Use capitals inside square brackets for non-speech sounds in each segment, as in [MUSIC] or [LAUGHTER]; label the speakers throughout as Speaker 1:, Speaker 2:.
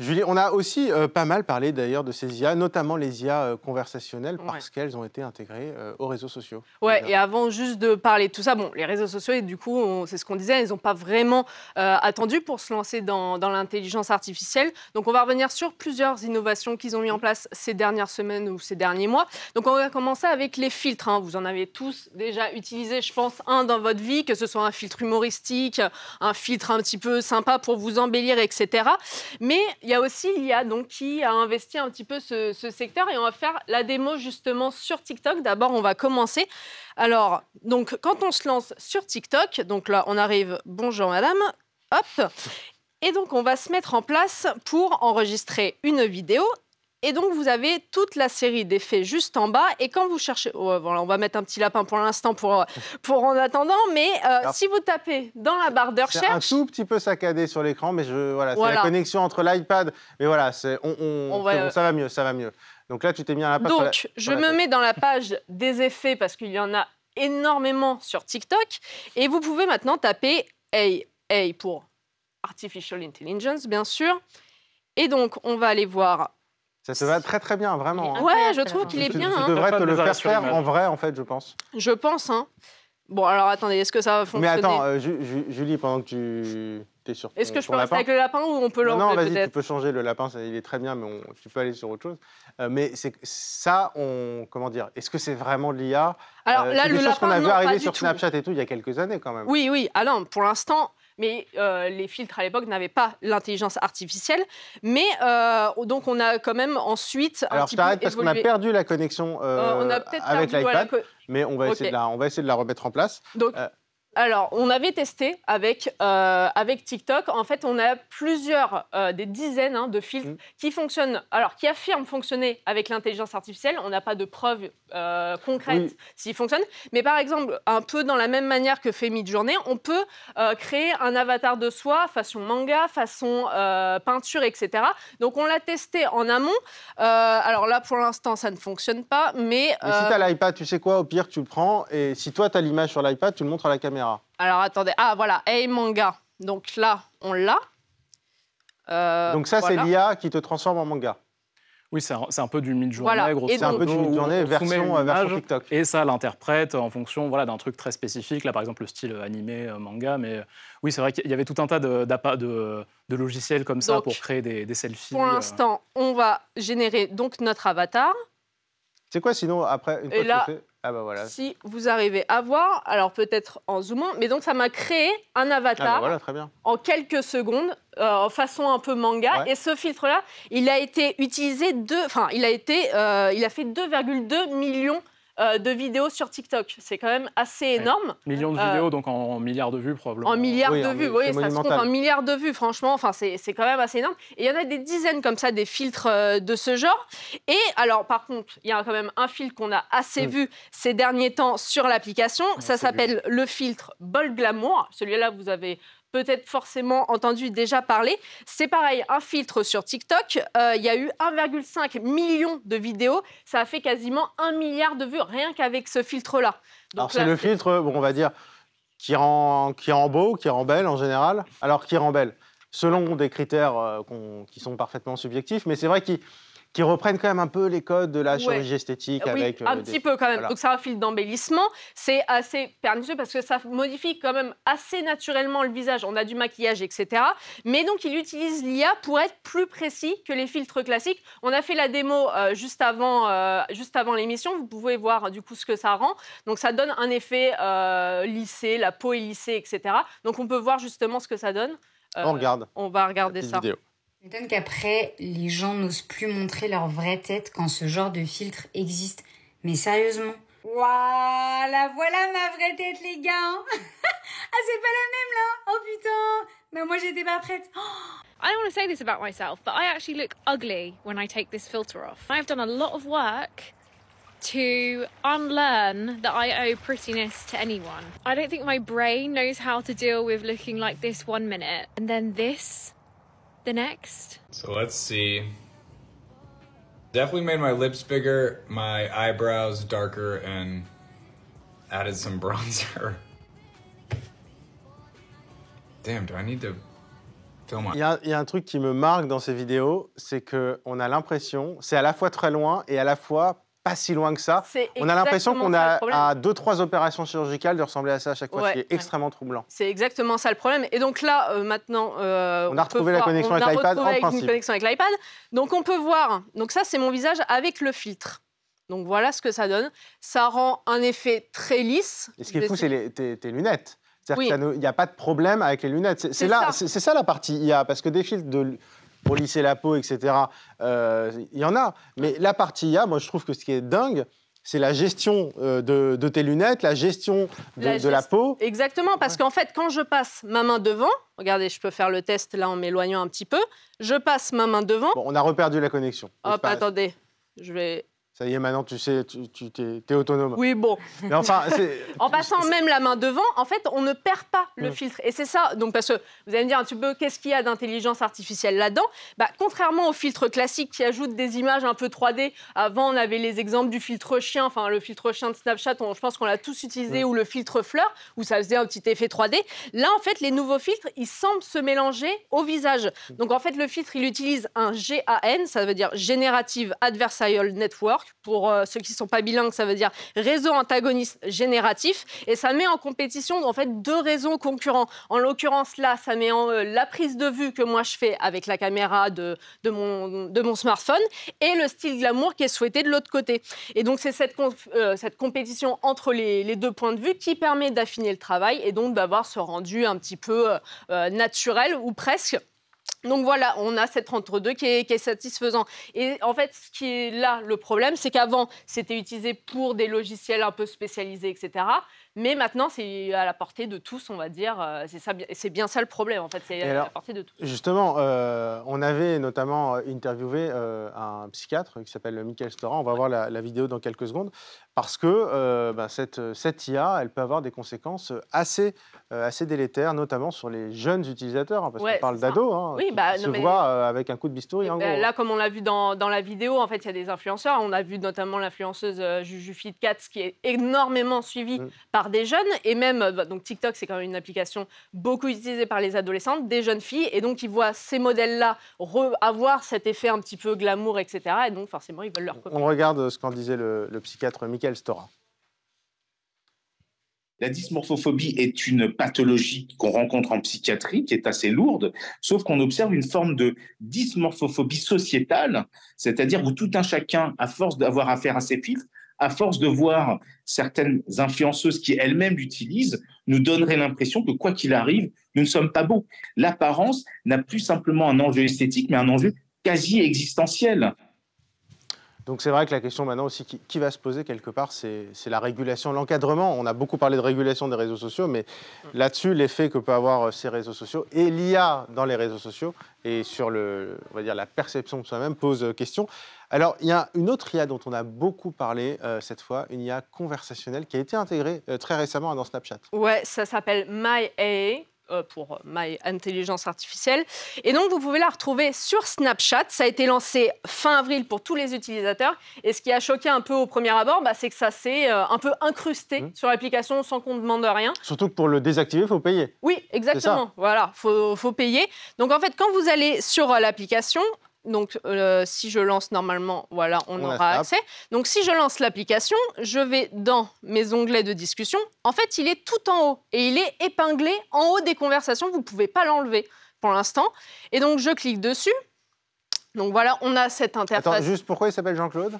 Speaker 1: Julie, on a aussi euh, pas mal parlé d'ailleurs de ces IA, notamment les IA euh, conversationnelles, parce qu'elles ont été intégrées euh, aux réseaux sociaux.
Speaker 2: Ouais, et avant juste de parler de tout ça, bon, les réseaux sociaux, et du coup, c'est ce qu'on disait, ils n'ont pas vraiment attendu pour se lancer dans, l'intelligence artificielle. Donc, on va revenir sur plusieurs innovations qu'ils ont mis en place ces dernières semaines ou ces derniers mois. Donc, on va commencer avec les filtres. Hein. Vous en avez tous déjà utilisé, je pense, un dans votre vie, que ce soit un filtre humoristique, un filtre un petit peu sympa pour vous embellir, etc. Mais il y a aussi l'IA donc qui a investi un petit peu ce, ce, secteur et on va faire la démo justement sur TikTok. D'abord, on va commencer. Alors, donc quand on se lance sur TikTok, donc là, on arrive. Bonjour madame. Hop. Et donc, on va se mettre en place pour enregistrer une vidéo et donc, vous avez toute la série d'effets juste en bas. Et quand vous cherchez... Oh, voilà, on va mettre un petit lapin pour l'instant pour, euh, pour en attendant. Mais euh, si vous tapez dans la barre de recherche... un tout
Speaker 1: petit peu saccadé sur l'écran, mais je, voilà, c'est la connexion entre l'iPad. Mais voilà, on, ça va mieux, ça va mieux. Donc là, tu t'es mis à la page. Donc, je me
Speaker 2: mets dans la page des effets parce qu'il y en a énormément sur TikTok. Et vous pouvez maintenant taper AI, AI pour Artificial Intelligence, bien sûr. Et donc, on va aller voir
Speaker 1: ça se va très très bien, vraiment. Hein.
Speaker 2: Ouais, je trouve qu'il est bien. Tu, hein. devrais te le faire faire en
Speaker 1: vrai, en fait, je pense.
Speaker 2: Je pense, hein. Bon, alors attendez, est-ce que ça va fonctionner Mais attends,
Speaker 1: euh, Julie, pendant que tu es sur Est-ce que je peux rester avec le
Speaker 2: lapin ou on peut l'enlever Non, non vas-y, tu
Speaker 1: peux changer le lapin, ça, il est très bien, mais tu peux aller sur autre chose. Euh, mais c'est ça, on comment dire Est-ce que c'est vraiment de l'IA Alors euh, là, le lapin, qu'on a vu arriver sur Snapchat et tout il y a quelques années quand même.
Speaker 2: Oui, oui. Alors pour l'instant, mais euh, les filtres à l'époque n'avaient pas l'intelligence artificielle. Mais euh, donc on a quand même ensuite. Un Alors je t'arrête parce qu'on a perdu
Speaker 1: la connexion euh, on a avec l'iPad, mais on va, essayer de la, on va essayer de la remettre en place. Donc
Speaker 2: alors, on avait testé avec, euh, avec TikTok. En fait, on a plusieurs, euh, des dizaines hein, de filtres mm. qui fonctionnent, alors qui affirment fonctionner avec l'intelligence artificielle. On n'a pas de preuves euh, concrètes s'ils fonctionnent. Mais par exemple, un peu dans la même manière que fait Midjourney, on peut créer un avatar de soi façon manga, façon peinture, etc. Donc, on l'a testé en amont. alors là, pour l'instant, ça ne fonctionne pas, mais... mais si tu as
Speaker 1: l'iPad, tu sais quoi Au pire, tu le prends. Et si toi, tu as l'image sur l'iPad, tu le montres à la caméra.
Speaker 2: Alors attendez, ah voilà, Hey Manga. Donc là, on l'a. Euh, donc ça, c'est l'IA
Speaker 1: qui te transforme en manga. Oui, c'est un, peu du mid-journée, C'est un peu du mid-journée version, euh, TikTok. Et ça l'interprète en fonction voilà, d'un truc très spécifique, là par exemple le style euh, animé, manga. Mais oui, c'est vrai qu'il y avait tout un tas de, de, logiciels comme ça pour créer des, selfies. Pour l'instant,
Speaker 2: on va générer donc notre avatar.
Speaker 1: C'est quoi sinon après une fois et ah bah si
Speaker 2: vous arrivez à voir, alors peut-être en zoomant, mais donc ça m'a créé un ah bah avatar en quelques secondes, euh, en façon un peu manga. Et ce filtre-là, il a été utilisé deux, enfin il a été, euh, il a fait 2,2 millions euh, de vidéos sur TikTok. C'est quand même assez énorme. Millions de euh, vidéos,
Speaker 1: donc en, milliards de vues probablement. En milliards de vues, oui, ça se compte en
Speaker 2: milliards de vues, franchement. Enfin, c'est quand même assez énorme. Et il y en a des dizaines comme ça, des filtres euh, de ce genre. Et alors, par contre, il y a quand même un filtre qu'on a assez mm. vu ces derniers temps sur l'application. ça s'appelle le filtre Bold Glamour. Celui-là, vous avez peut-être forcément entendu déjà parler. C'est pareil, un filtre sur TikTok. Euh, il y a eu 1,5 million de vidéos. Ça a fait quasiment un milliard de vues rien qu'avec ce filtre-là.
Speaker 1: Alors, c'est le filtre, bon, on va dire, qui rend, qui rend beau, qui rend belle en général. Alors, qui rend belle Selon des critères euh, qui sont parfaitement subjectifs, mais c'est vrai qu'il qui reprennent quand même un peu les codes de la chirurgie esthétique avec. Un euh, petit peu quand même. Donc ça
Speaker 2: un fil d'embellissement. C'est assez pernicieux parce que ça modifie quand même assez naturellement le visage. On a du maquillage, etc. Mais donc il utilise l'IA pour être plus précis que les filtres classiques. On a fait la démo euh, juste avant, euh, juste avant l'émission. Vous pouvez voir du coup ce que ça rend. Donc ça donne un effet lissé, la peau est lissée, etc. Donc on peut voir justement ce que ça donne. on regarde. On va regarder ça m'étonne qu'après, les gens n'osent plus montrer leur vraie tête quand ce genre de filtre existe. Mais sérieusement
Speaker 1: Waouh, voilà ma vraie tête, les gars hein. [LAUGHS] Ah, c'est pas la même, là Oh putain
Speaker 2: Mais moi, j'étais pas prête [GASPS] I don't want to say this about myself, but I actually look ugly when I take this filter off. I've done a lot of work to unlearn that I owe prettiness to anyone. I don't think my brain knows how to deal with looking like this one minute and then this the next. So let's see. Definitely made my lips bigger, my eyebrows darker, and added some [LAUGHS] bronzer. Damn, do I need to
Speaker 1: film Il y, y, a un truc qui me marque dans ces vidéos, c'est que on a l'impression, c'est à la fois très loin et à la fois pas si loin que ça. On a l'impression qu'on a deux, trois opérations chirurgicales de ressembler à ça à chaque fois, c'est ce qui est extrêmement troublant.
Speaker 2: C'est exactement ça le problème. Et donc là, euh, maintenant, euh, on, a retrouvé la connexion avec l'iPad. Donc on peut voir. Donc ça, c'est mon visage avec le filtre. Donc voilà ce que ça donne. Ça rend un effet très
Speaker 1: lisse. Et ce qui est fou, c'est tes, lunettes. C'est-à-dire n'y a, pas de problème avec les lunettes. C'est ça. ça. la partie a parce que des filtres de, pour lisser la peau, etc. Euh, il y en a. Mais la partie IA, moi, je trouve que ce qui est dingue, c'est la gestion euh, de, tes lunettes, la gestion de la, peau.
Speaker 2: Exactement, parce qu'en fait, quand je passe ma main devant, regardez, je peux faire le test là en m'éloignant un petit peu, je passe ma main devant.
Speaker 1: on a reperdu la connexion. Hop, attendez, je vais ça y est, maintenant, tu sais, tu, es, autonome. Oui, bon. enfin, [LAUGHS]
Speaker 2: en passant même la main devant, en fait, on ne perd pas le filtre. Et c'est ça. Donc, parce que vous allez me dire un petit peu, qu'est-ce qu'il y a d'intelligence artificielle là-dedans bah, Contrairement aux filtres classiques qui ajoutent des images un peu 3D, avant, on avait les exemples du filtre chien, enfin, le filtre chien de Snapchat, on, je pense qu'on l'a tous utilisé, ou le filtre fleur, où ça faisait un petit effet 3D. Là, en fait, les nouveaux filtres, ils semblent se mélanger au visage. Mm. Donc, en fait, le filtre, il utilise un GAN, ça veut dire Generative Adversarial Network pour euh, ceux qui ne sont pas bilingues, ça veut dire réseau antagoniste génératif. Et ça met en compétition en fait deux réseaux concurrents. En l'occurrence, là, ça met en euh, la prise de vue que moi je fais avec la caméra de, mon, smartphone et le style glamour qui est souhaité de l'autre côté. Et donc, c'est cette, euh, cette compétition entre les, les, deux points de vue qui permet d'affiner le travail et donc d'avoir ce rendu un petit peu naturel ou presque. Donc voilà, on a cette entre-deux qui, est, satisfaisant. Et en fait, ce qui est là le problème, c'est qu'avant, c'était utilisé pour des logiciels un peu spécialisés, etc. Mais maintenant, c'est à la portée de tous, on va dire. Euh, c'est, c'est bien ça le problème, en fait. C'est à la portée de tous.
Speaker 1: Justement, euh, on avait notamment euh, interviewé un psychiatre qui s'appelle Michael Storan. On va voir la, vidéo dans quelques secondes. Parce que bah, cette, cette, IA, elle peut avoir des conséquences assez, assez délétères, notamment sur les jeunes utilisateurs. Hein, parce qu'on parle d'ados. Hein, Hein, oui, bah, qui non, se euh, avec un coup de bistouri. En bah, gros. Là,
Speaker 2: comme on l'a vu dans, dans, la vidéo, en fait, il y a des influenceurs. On a vu notamment l'influenceuse euh, Juju Fit Katz qui est énormément suivie mm. par des jeunes. Et même, euh, donc TikTok, c'est quand même une application beaucoup utilisée par les adolescentes, des jeunes filles. Et donc, ils voient ces modèles-là avoir cet effet un petit peu glamour, etc. Et donc, forcément, ils veulent leur copier.
Speaker 1: On regarde ce qu'en disait le psychiatre Michael Stora. La dysmorphophobie est une pathologie qu'on rencontre en psychiatrie qui est assez lourde, sauf qu'on observe une forme de dysmorphophobie sociétale, c'est-à-dire où tout un chacun, à force d'avoir affaire à ses filtres, à force de voir certaines influenceuses qui elles-mêmes l'utilisent, nous donnerait l'impression que quoi qu'il arrive, nous ne sommes pas beaux. L'apparence n'a plus simplement un enjeu esthétique, mais un enjeu quasi existentiel. Donc c'est vrai que la question maintenant aussi qui, va se poser quelque part, c'est la régulation, l'encadrement. On a beaucoup parlé de régulation des réseaux sociaux, mais mm. là-dessus, l'effet que peuvent avoir euh, ces réseaux sociaux et l'IA dans les réseaux sociaux et sur le, on va dire, la perception de soi-même pose euh, question. Alors il y a une autre IA dont on a beaucoup parlé euh, cette fois, une IA conversationnelle qui a été intégrée très récemment dans Snapchat.
Speaker 2: Ouais, ça s'appelle MyA. Euh, pour euh, My Intelligence Artificielle. Et donc, vous pouvez la retrouver sur Snapchat. Ça a été lancé fin avril pour tous les utilisateurs. Et ce qui a choqué un peu au premier abord, bah, c'est que ça s'est euh, un peu incrusté mmh. sur l'application sans qu'on demande rien.
Speaker 1: Surtout que pour le désactiver, il faut payer.
Speaker 2: Oui, exactement. Voilà, il faut payer. Donc, en fait, quand vous allez sur l'application, donc, euh, si je lance normalement, voilà, on, aura accès. Donc, si je lance l'application, je vais dans mes onglets de discussion. En fait, il est tout en haut et il est épinglé en haut des conversations. Vous ne pouvez pas l'enlever pour l'instant. Et donc, je clique dessus. Donc voilà, on a cette interface. Attends, juste pourquoi il
Speaker 1: s'appelle Jean-Claude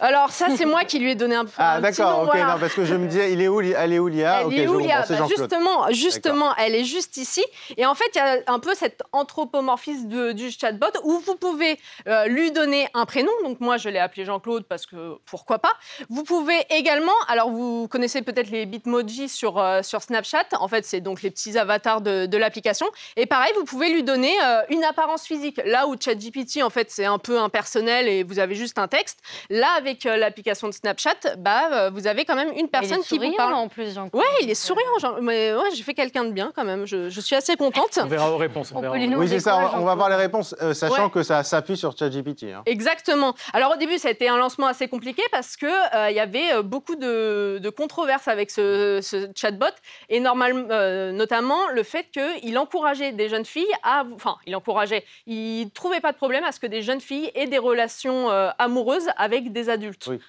Speaker 2: alors ça, c'est moi qui lui ai donné un peu. Ah d'accord, ok, non, parce
Speaker 1: que je me disais, il est où, elle est où Lia Elle est où Lia bah, Justement, justement,
Speaker 2: elle est juste ici. Et en fait, il y a un peu cette anthropomorphisme du chatbot où vous pouvez euh, lui donner un prénom. Donc moi, je l'ai appelé Jean-Claude parce que pourquoi pas. Vous pouvez également, alors vous connaissez peut-être les Bitmoji sur euh, sur Snapchat. En fait, c'est donc les petits avatars de, l'application. Et pareil, vous pouvez lui donner euh, une apparence physique. Là où ChatGPT, en fait, c'est un peu impersonnel et vous avez juste un texte. Là avec avec euh, l'application de Snapchat, bah, euh, vous avez quand même une personne qui vous parle. en plus, Ouais, il est souriant. genre mais ouais, j'ai fait quelqu'un de bien quand même. Je, suis assez contente. On verra aux
Speaker 1: réponses. On verra. Oui, c'est ça. On, va voir les réponses, euh, sachant que ça s'appuie sur ChatGPT. Hein.
Speaker 2: Exactement. Alors au début, ça a été un lancement assez compliqué parce que il y avait beaucoup de, controverses avec ce, chatbot et normal, notamment le fait qu'il encourageait des jeunes filles à, enfin, il encourageait, il trouvait pas de problème à ce que des jeunes filles aient des relations amoureuses avec des adultes.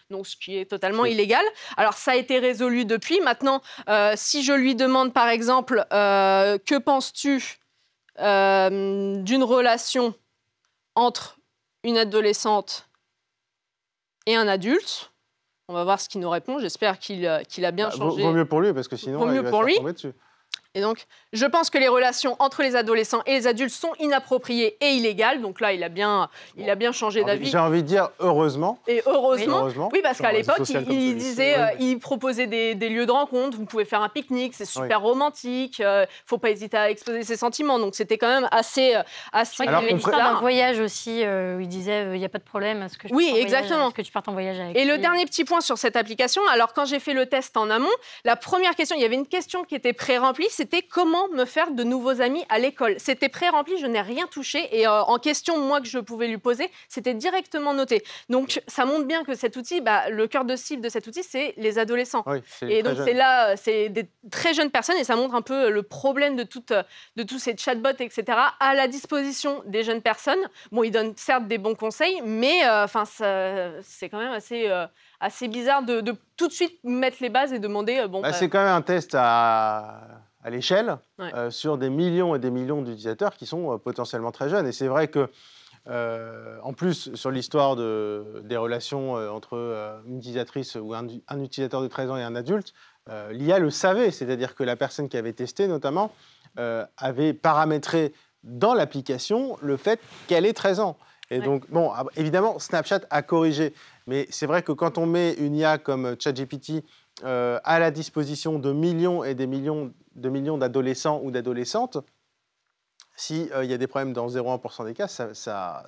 Speaker 2: Donc, ce qui est totalement illégal. Alors, ça a été résolu depuis. Maintenant, euh, si je lui demande, par exemple, euh, que penses-tu euh, d'une relation entre une adolescente et un adulte on va voir ce qu'il nous répond. J'espère qu'il a bien bah, changé. Vaut mieux
Speaker 1: pour lui, parce que sinon, mieux il va pour lui. tomber dessus.
Speaker 2: Et donc, je pense que les relations entre les adolescents et les adultes sont inappropriées et illégales. Donc là, il a bien, il a bien changé d'avis. J'ai
Speaker 1: envie de dire heureusement. Et heureusement. Oui, parce qu'à l'époque, il, disait, euh,
Speaker 2: il proposait des, lieux de rencontre. Vous pouvez faire un pique-nique, c'est super romantique. romantique. Euh, ne faut pas hésiter à exposer ses sentiments. Donc c'était quand même assez, euh, assez. Alors, il y avait un voyage aussi où il disait, il n'y a pas de problème, à ce que oui, exactement. Voyage, que tu partes en voyage avec. Et le dernier petit point sur cette application. Alors quand j'ai fait le test en amont, la première question, il y avait une question qui était pré-remplie c'était comment me faire de nouveaux amis à l'école. C'était pré-rempli, je n'ai rien touché. Et euh, en question, moi, que je pouvais lui poser, c'était directement noté. Donc, ça montre bien que cet outil, bah, le cœur de cible de cet outil, c'est les adolescents. et donc, c'est là, c'est des très jeunes personnes. Et ça montre un peu le problème de, toute, de tous ces chatbots, etc., à la disposition des jeunes personnes. Bon, ils donnent certes des bons conseils, mais euh, enfin, c'est quand même assez. Euh, assez bizarre de, tout de suite mettre les bases et demander. bon, bah, bah, c'est quand
Speaker 1: même un test à à l'échelle euh, sur des millions et des millions d'utilisateurs qui sont euh, potentiellement très jeunes. Et c'est vrai que, euh, en plus, sur l'histoire de, des relations entre une utilisatrice ou un, utilisateur de 13 ans et un adulte, l'IA le savait, c'est-à-dire que la personne qui avait testé, notamment, avait paramétré dans l'application le fait qu'elle ait 13 ans. Et donc, bon, ah, évidemment, Snapchat a corrigé. Mais c'est vrai que quand on met une IA comme ChatGPT à la disposition de millions et des millions de millions d'adolescents ou d'adolescentes, s'il euh, il y a des problèmes dans 0,1% des cas, ça, ça,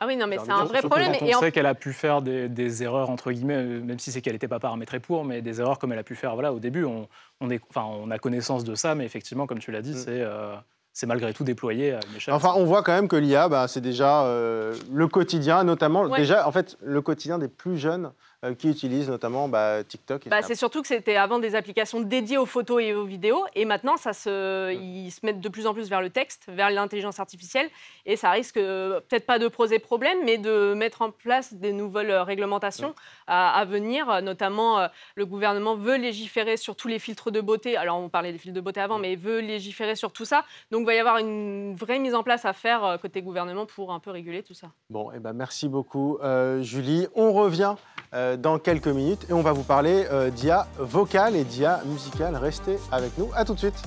Speaker 2: Ah oui, non, mais c'est un vrai problème. on et on sait
Speaker 1: qu'elle a pu faire des, erreurs, entre guillemets, euh, même si c'est qu'elle n'était pas paramétrée pour, mais des erreurs comme elle a pu faire voilà, au début, on, on est, enfin, on a connaissance de ça, mais effectivement, comme tu l'as dit, mm. c'est. Euh, c'est malgré tout déployé à une échelle. Enfin, on voit quand même que l'IA, bah, c'est déjà le quotidien, notamment déjà en fait le quotidien des plus jeunes euh, qui utilisent notamment bah, TikTok. Bah, c'est
Speaker 2: surtout que c'était avant des applications dédiées aux photos et aux vidéos, et maintenant ça se, ils se mettent de plus en plus vers le texte, vers l'intelligence artificielle, et ça risque euh, peut-être pas de poser problème, mais de mettre en place des nouvelles euh, réglementations à, venir. Notamment, le gouvernement veut légiférer sur tous les filtres de beauté. Alors on parlait des filtres de beauté avant, mais veut légiférer sur tout ça. Donc il va y avoir une vraie mise en place à faire côté gouvernement pour un peu réguler tout ça.
Speaker 1: Bon, et eh ben merci beaucoup Julie. On revient euh, dans quelques minutes et on va vous parler euh, d'IA vocale et d'IA musicale. Restez avec nous, à tout de suite.